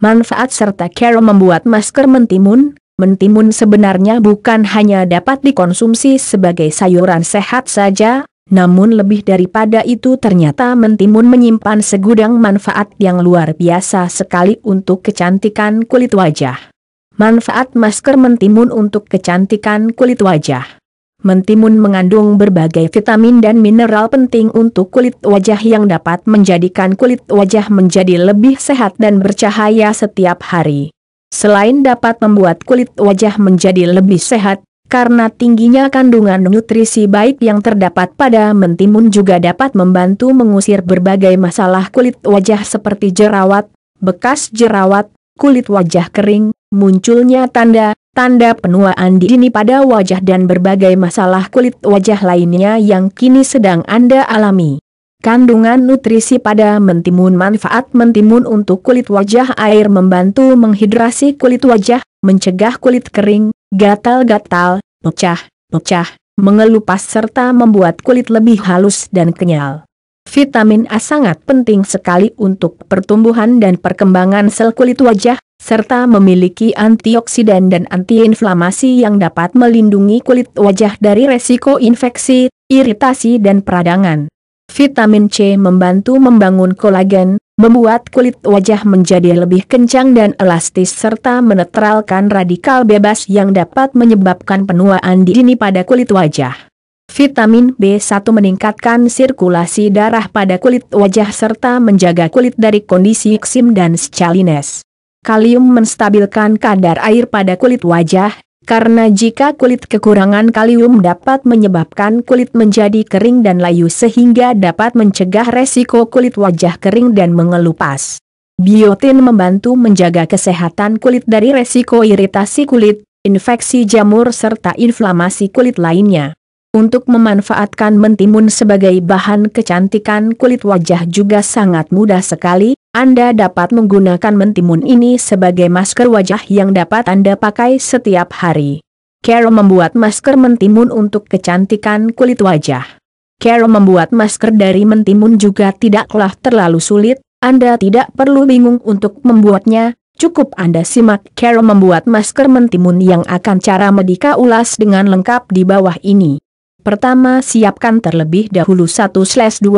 Manfaat serta care membuat masker mentimun, mentimun sebenarnya bukan hanya dapat dikonsumsi sebagai sayuran sehat saja, namun lebih daripada itu ternyata mentimun menyimpan segudang manfaat yang luar biasa sekali untuk kecantikan kulit wajah. Manfaat masker mentimun untuk kecantikan kulit wajah Mentimun mengandung berbagai vitamin dan mineral penting untuk kulit wajah yang dapat menjadikan kulit wajah menjadi lebih sehat dan bercahaya setiap hari. Selain dapat membuat kulit wajah menjadi lebih sehat, karena tingginya kandungan nutrisi baik yang terdapat pada mentimun juga dapat membantu mengusir berbagai masalah kulit wajah seperti jerawat, bekas jerawat, kulit wajah kering, munculnya tanda, Tanda penuaan dini pada wajah dan berbagai masalah kulit wajah lainnya yang kini sedang Anda alami. Kandungan nutrisi pada mentimun Manfaat mentimun untuk kulit wajah air membantu menghidrasi kulit wajah, mencegah kulit kering, gatal-gatal, pecah, pecah, mengelupas serta membuat kulit lebih halus dan kenyal. Vitamin A sangat penting sekali untuk pertumbuhan dan perkembangan sel kulit wajah, serta memiliki antioksidan dan antiinflamasi yang dapat melindungi kulit wajah dari resiko infeksi, iritasi dan peradangan. Vitamin C membantu membangun kolagen, membuat kulit wajah menjadi lebih kencang dan elastis serta menetralkan radikal bebas yang dapat menyebabkan penuaan dini pada kulit wajah. Vitamin B1 meningkatkan sirkulasi darah pada kulit wajah serta menjaga kulit dari kondisi eksim dan scalines. Kalium menstabilkan kadar air pada kulit wajah, karena jika kulit kekurangan kalium dapat menyebabkan kulit menjadi kering dan layu sehingga dapat mencegah resiko kulit wajah kering dan mengelupas. Biotin membantu menjaga kesehatan kulit dari resiko iritasi kulit, infeksi jamur serta inflamasi kulit lainnya. Untuk memanfaatkan mentimun sebagai bahan kecantikan kulit wajah juga sangat mudah sekali, Anda dapat menggunakan mentimun ini sebagai masker wajah yang dapat Anda pakai setiap hari. Carol membuat masker mentimun untuk kecantikan kulit wajah. Carol membuat masker dari mentimun juga tidaklah terlalu sulit, Anda tidak perlu bingung untuk membuatnya, Cukup Anda simak Carol membuat masker mentimun yang akan cara Medika ulas dengan lengkap di bawah ini. Pertama siapkan terlebih dahulu 1-2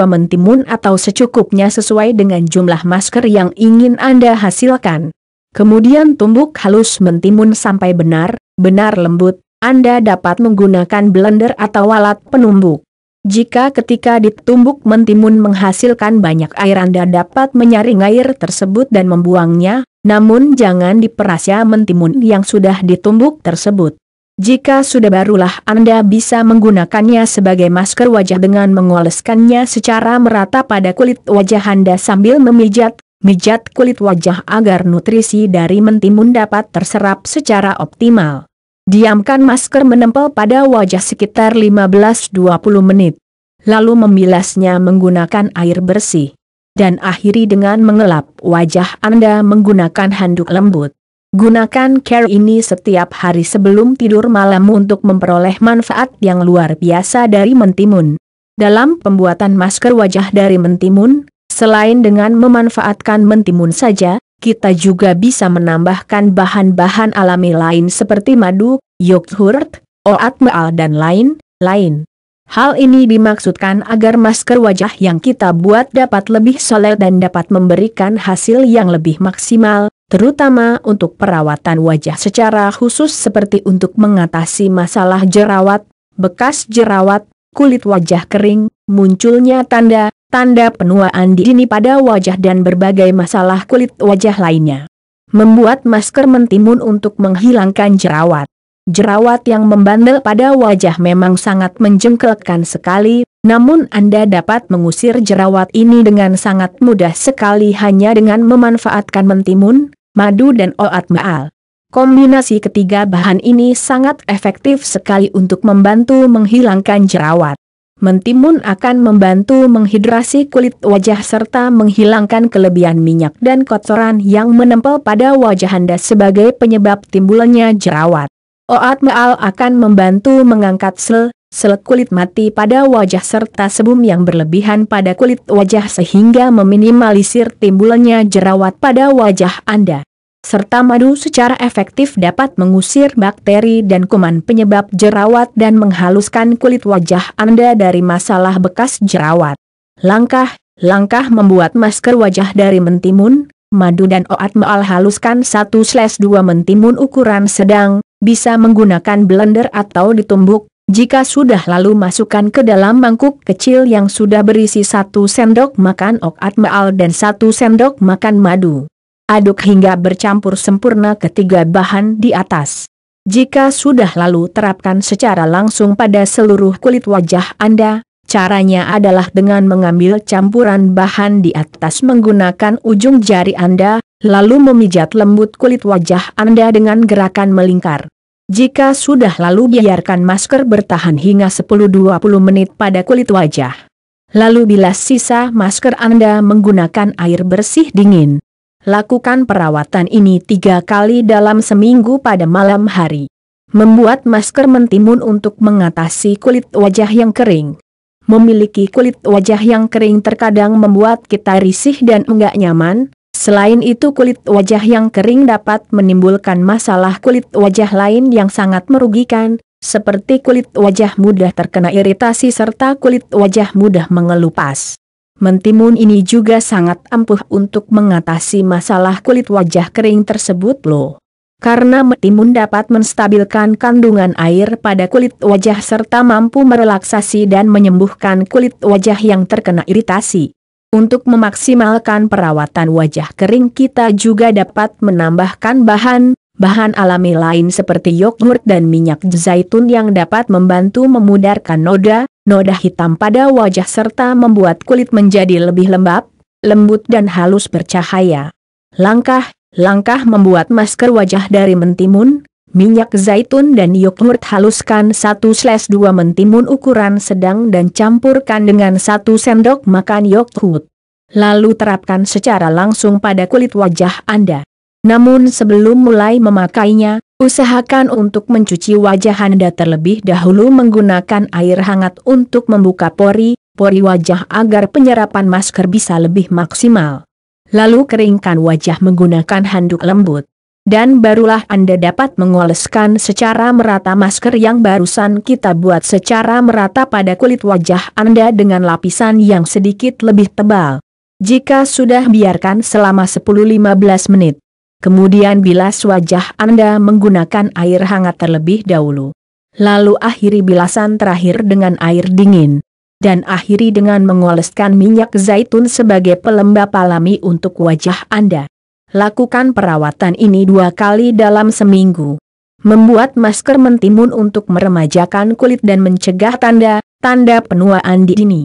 mentimun atau secukupnya sesuai dengan jumlah masker yang ingin Anda hasilkan. Kemudian tumbuk halus mentimun sampai benar-benar lembut, Anda dapat menggunakan blender atau alat penumbuk. Jika ketika ditumbuk mentimun menghasilkan banyak air Anda dapat menyaring air tersebut dan membuangnya, namun jangan diperas ya mentimun yang sudah ditumbuk tersebut. Jika sudah barulah Anda bisa menggunakannya sebagai masker wajah dengan mengoleskannya secara merata pada kulit wajah Anda sambil memijat, mijat kulit wajah agar nutrisi dari mentimun dapat terserap secara optimal. Diamkan masker menempel pada wajah sekitar 15-20 menit. Lalu membilasnya menggunakan air bersih dan akhiri dengan mengelap wajah Anda menggunakan handuk lembut. Gunakan care ini setiap hari sebelum tidur malam untuk memperoleh manfaat yang luar biasa dari mentimun. Dalam pembuatan masker wajah dari mentimun, selain dengan memanfaatkan mentimun saja, kita juga bisa menambahkan bahan-bahan alami lain seperti madu, yogurt, oat meal dan lain-lain. Hal ini dimaksudkan agar masker wajah yang kita buat dapat lebih soleh dan dapat memberikan hasil yang lebih maksimal, terutama untuk perawatan wajah secara khusus seperti untuk mengatasi masalah jerawat, bekas jerawat, kulit wajah kering, munculnya tanda, tanda penuaan dini pada wajah dan berbagai masalah kulit wajah lainnya. Membuat masker mentimun untuk menghilangkan jerawat. Jerawat yang membandel pada wajah memang sangat menjengkelkan sekali, namun Anda dapat mengusir jerawat ini dengan sangat mudah sekali hanya dengan memanfaatkan mentimun, madu dan oat maal. Kombinasi ketiga bahan ini sangat efektif sekali untuk membantu menghilangkan jerawat. Mentimun akan membantu menghidrasi kulit wajah serta menghilangkan kelebihan minyak dan kotoran yang menempel pada wajah Anda sebagai penyebab timbulnya jerawat. Oat maal akan membantu mengangkat sel, Selek kulit mati pada wajah serta sebum yang berlebihan pada kulit wajah sehingga meminimalisir timbulnya jerawat pada wajah Anda. Serta madu secara efektif dapat mengusir bakteri dan kuman penyebab jerawat dan menghaluskan kulit wajah Anda dari masalah bekas jerawat. Langkah, langkah membuat masker wajah dari mentimun, madu dan oat meal haluskan 1-2 mentimun ukuran sedang, bisa menggunakan blender atau ditumbuk, jika sudah lalu masukkan ke dalam mangkuk kecil yang sudah berisi satu sendok makan okat maal dan satu sendok makan madu. Aduk hingga bercampur sempurna ketiga bahan di atas. Jika sudah lalu terapkan secara langsung pada seluruh kulit wajah Anda, caranya adalah dengan mengambil campuran bahan di atas menggunakan ujung jari Anda, lalu memijat lembut kulit wajah Anda dengan gerakan melingkar. Jika sudah lalu biarkan masker bertahan hingga 10-20 menit pada kulit wajah. Lalu bilas sisa masker Anda menggunakan air bersih dingin. Lakukan perawatan ini tiga kali dalam seminggu pada malam hari. Membuat masker mentimun untuk mengatasi kulit wajah yang kering. Memiliki kulit wajah yang kering terkadang membuat kita risih dan enggak nyaman, Selain itu kulit wajah yang kering dapat menimbulkan masalah kulit wajah lain yang sangat merugikan, seperti kulit wajah mudah terkena iritasi serta kulit wajah mudah mengelupas. Mentimun ini juga sangat ampuh untuk mengatasi masalah kulit wajah kering tersebut loh karena mentimun dapat menstabilkan kandungan air pada kulit wajah serta mampu merelaksasi dan menyembuhkan kulit wajah yang terkena iritasi. Untuk memaksimalkan perawatan wajah kering kita juga dapat menambahkan bahan, bahan alami lain seperti yogurt dan minyak zaitun yang dapat membantu memudarkan noda, noda hitam pada wajah serta membuat kulit menjadi lebih lembab, lembut dan halus bercahaya. Langkah, langkah membuat masker wajah dari mentimun, Minyak zaitun dan yogurt haluskan 1-2 mentimun ukuran sedang dan campurkan dengan 1 sendok makan yogurt. Lalu terapkan secara langsung pada kulit wajah Anda. Namun sebelum mulai memakainya, usahakan untuk mencuci wajah Anda terlebih dahulu menggunakan air hangat untuk membuka pori, pori wajah agar penyerapan masker bisa lebih maksimal. Lalu keringkan wajah menggunakan handuk lembut dan barulah Anda dapat mengoleskan secara merata masker yang barusan kita buat secara merata pada kulit wajah Anda dengan lapisan yang sedikit lebih tebal. Jika sudah biarkan selama 10-15 menit. Kemudian bilas wajah Anda menggunakan air hangat terlebih dahulu. Lalu akhiri bilasan terakhir dengan air dingin. Dan akhiri dengan mengoleskan minyak zaitun sebagai pelembab alami untuk wajah Anda. Lakukan perawatan ini dua kali dalam seminggu. Membuat masker mentimun untuk meremajakan kulit dan mencegah tanda-tanda penuaan di dini.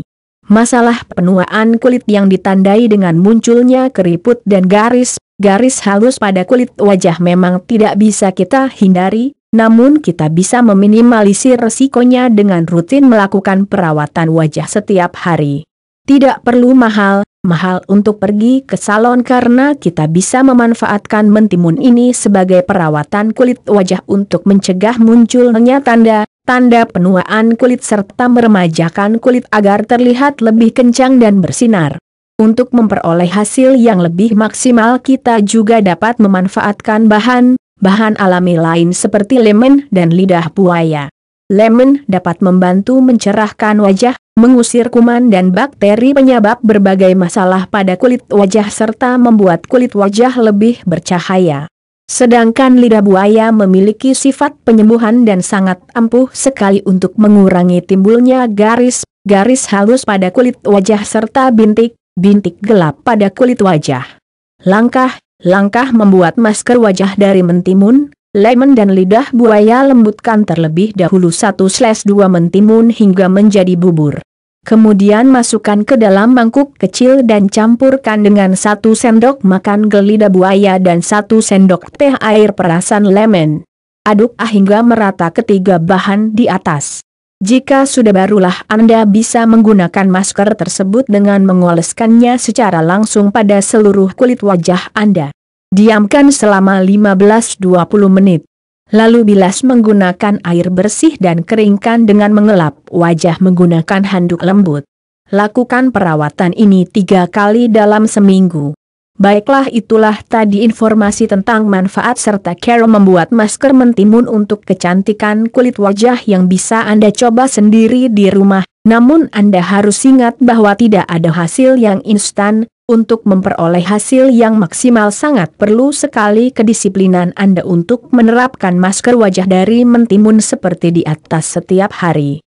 Masalah penuaan kulit yang ditandai dengan munculnya keriput dan garis-garis halus pada kulit wajah memang tidak bisa kita hindari, namun kita bisa meminimalisir resikonya dengan rutin melakukan perawatan wajah setiap hari. Tidak perlu mahal, mahal untuk pergi ke salon karena kita bisa memanfaatkan mentimun ini sebagai perawatan kulit wajah untuk mencegah munculnya tanda, tanda penuaan kulit serta meremajakan kulit agar terlihat lebih kencang dan bersinar. Untuk memperoleh hasil yang lebih maksimal kita juga dapat memanfaatkan bahan, bahan alami lain seperti lemon dan lidah buaya. Lemon dapat membantu mencerahkan wajah, mengusir kuman dan bakteri penyebab berbagai masalah pada kulit wajah serta membuat kulit wajah lebih bercahaya. Sedangkan lidah buaya memiliki sifat penyembuhan dan sangat ampuh sekali untuk mengurangi timbulnya garis-garis halus pada kulit wajah serta bintik-bintik gelap pada kulit wajah. Langkah-langkah membuat masker wajah dari mentimun, lemon dan lidah buaya lembutkan terlebih dahulu 1-2 mentimun hingga menjadi bubur. Kemudian masukkan ke dalam mangkuk kecil dan campurkan dengan satu sendok makan gelida buaya dan satu sendok teh air perasan lemon. Aduk ah hingga merata ketiga bahan di atas. Jika sudah barulah Anda bisa menggunakan masker tersebut dengan mengoleskannya secara langsung pada seluruh kulit wajah Anda. Diamkan selama 15-20 menit. Lalu bilas menggunakan air bersih dan keringkan dengan mengelap wajah menggunakan handuk lembut. Lakukan perawatan ini tiga kali dalam seminggu. Baiklah itulah tadi informasi tentang manfaat serta cara membuat masker mentimun untuk kecantikan kulit wajah yang bisa Anda coba sendiri di rumah. Namun Anda harus ingat bahwa tidak ada hasil yang instan, untuk memperoleh hasil yang maksimal sangat perlu sekali kedisiplinan Anda untuk menerapkan masker wajah dari mentimun seperti di atas setiap hari.